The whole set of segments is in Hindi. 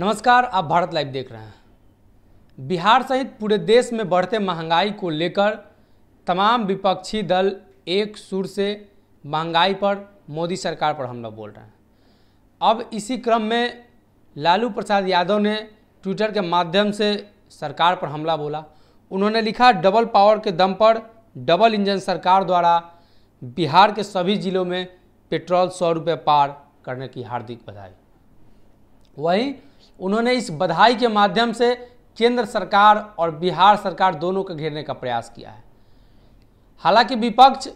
नमस्कार आप भारत लाइव देख रहे हैं बिहार सहित पूरे देश में बढ़ते महंगाई को लेकर तमाम विपक्षी दल एक सुर से महंगाई पर मोदी सरकार पर हमला बोल रहे हैं अब इसी क्रम में लालू प्रसाद यादव ने ट्विटर के माध्यम से सरकार पर हमला बोला उन्होंने लिखा डबल पावर के दम पर डबल इंजन सरकार द्वारा बिहार के सभी जिलों में पेट्रोल सौ रुपये पार करने की हार्दिक बधाई वहीं उन्होंने इस बधाई के माध्यम से केंद्र सरकार और बिहार सरकार दोनों को घेरने का प्रयास किया है हालांकि विपक्ष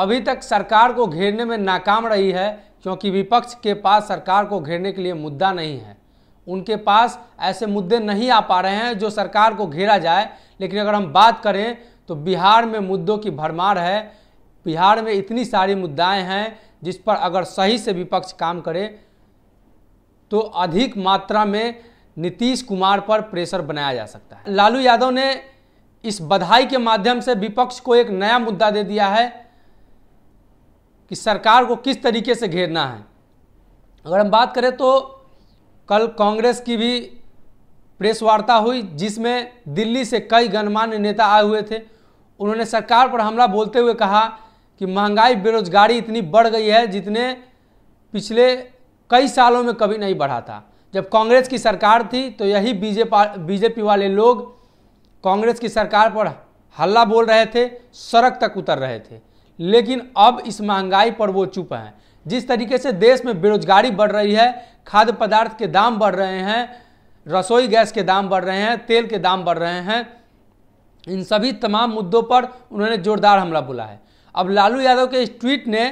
अभी तक सरकार को घेरने में नाकाम रही है क्योंकि विपक्ष के पास सरकार को घेरने के लिए मुद्दा नहीं है उनके पास ऐसे मुद्दे नहीं आ पा रहे हैं जो सरकार को घेरा जाए लेकिन अगर हम बात करें तो बिहार में मुद्दों की भरमार है बिहार में इतनी सारी मुद्दाएं हैं जिस पर अगर सही से विपक्ष काम करे तो अधिक मात्रा में नीतीश कुमार पर प्रेशर बनाया जा सकता है लालू यादव ने इस बधाई के माध्यम से विपक्ष को एक नया मुद्दा दे दिया है कि सरकार को किस तरीके से घेरना है अगर हम बात करें तो कल कांग्रेस की भी प्रेस वार्ता हुई जिसमें दिल्ली से कई गणमान्य नेता आए हुए थे उन्होंने सरकार पर हमला बोलते हुए कहा कि महंगाई बेरोजगारी इतनी बढ़ गई है जितने पिछले कई सालों में कभी नहीं बढ़ा था जब कांग्रेस की सरकार थी तो यही बीजेपी वाले लोग कांग्रेस की सरकार पर हल्ला बोल रहे थे सड़क तक उतर रहे थे लेकिन अब इस महंगाई पर वो चुप हैं जिस तरीके से देश में बेरोजगारी बढ़ रही है खाद्य पदार्थ के दाम बढ़ रहे हैं रसोई गैस के दाम बढ़ रहे हैं तेल के दाम बढ़ रहे हैं इन सभी तमाम मुद्दों पर उन्होंने जोरदार हमला बोला है अब लालू यादव के इस ट्वीट ने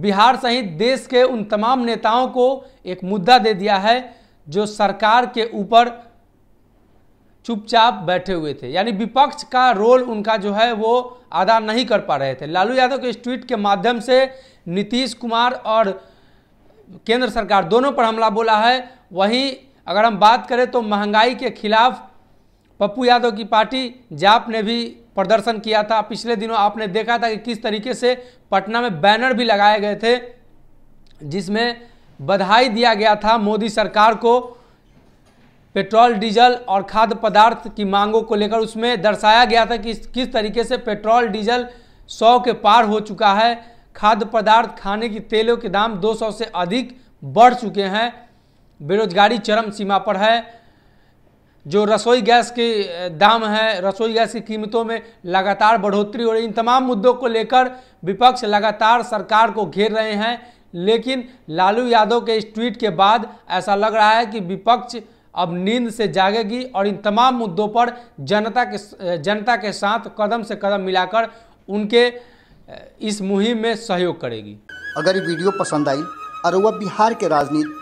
बिहार सहित देश के उन तमाम नेताओं को एक मुद्दा दे दिया है जो सरकार के ऊपर चुपचाप बैठे हुए थे यानी विपक्ष का रोल उनका जो है वो अदा नहीं कर पा रहे थे लालू यादव के इस ट्वीट के माध्यम से नीतीश कुमार और केंद्र सरकार दोनों पर हमला बोला है वहीं अगर हम बात करें तो महंगाई के खिलाफ पप्पू यादव की पार्टी जाप ने भी प्रदर्शन किया था पिछले दिनों आपने देखा था कि किस तरीके से पटना में बैनर भी लगाए गए थे जिसमें बधाई दिया गया था मोदी सरकार को पेट्रोल डीजल और खाद्य पदार्थ की मांगों को लेकर उसमें दर्शाया गया था कि किस तरीके से पेट्रोल डीजल सौ के पार हो चुका है खाद्य पदार्थ खाने की तेलों के दाम 200 से अधिक बढ़ चुके हैं बेरोजगारी चरम सीमा पर है जो रसोई गैस के दाम है रसोई गैस की कीमतों में लगातार बढ़ोतरी हो रही इन तमाम मुद्दों को लेकर विपक्ष लगातार सरकार को घेर रहे हैं लेकिन लालू यादव के इस ट्वीट के बाद ऐसा लग रहा है कि विपक्ष अब नींद से जागेगी और इन तमाम मुद्दों पर जनता के जनता के साथ कदम से कदम मिलाकर उनके इस मुहिम में सहयोग करेगी अगर ये वीडियो पसंद आई और वह बिहार के राजनीति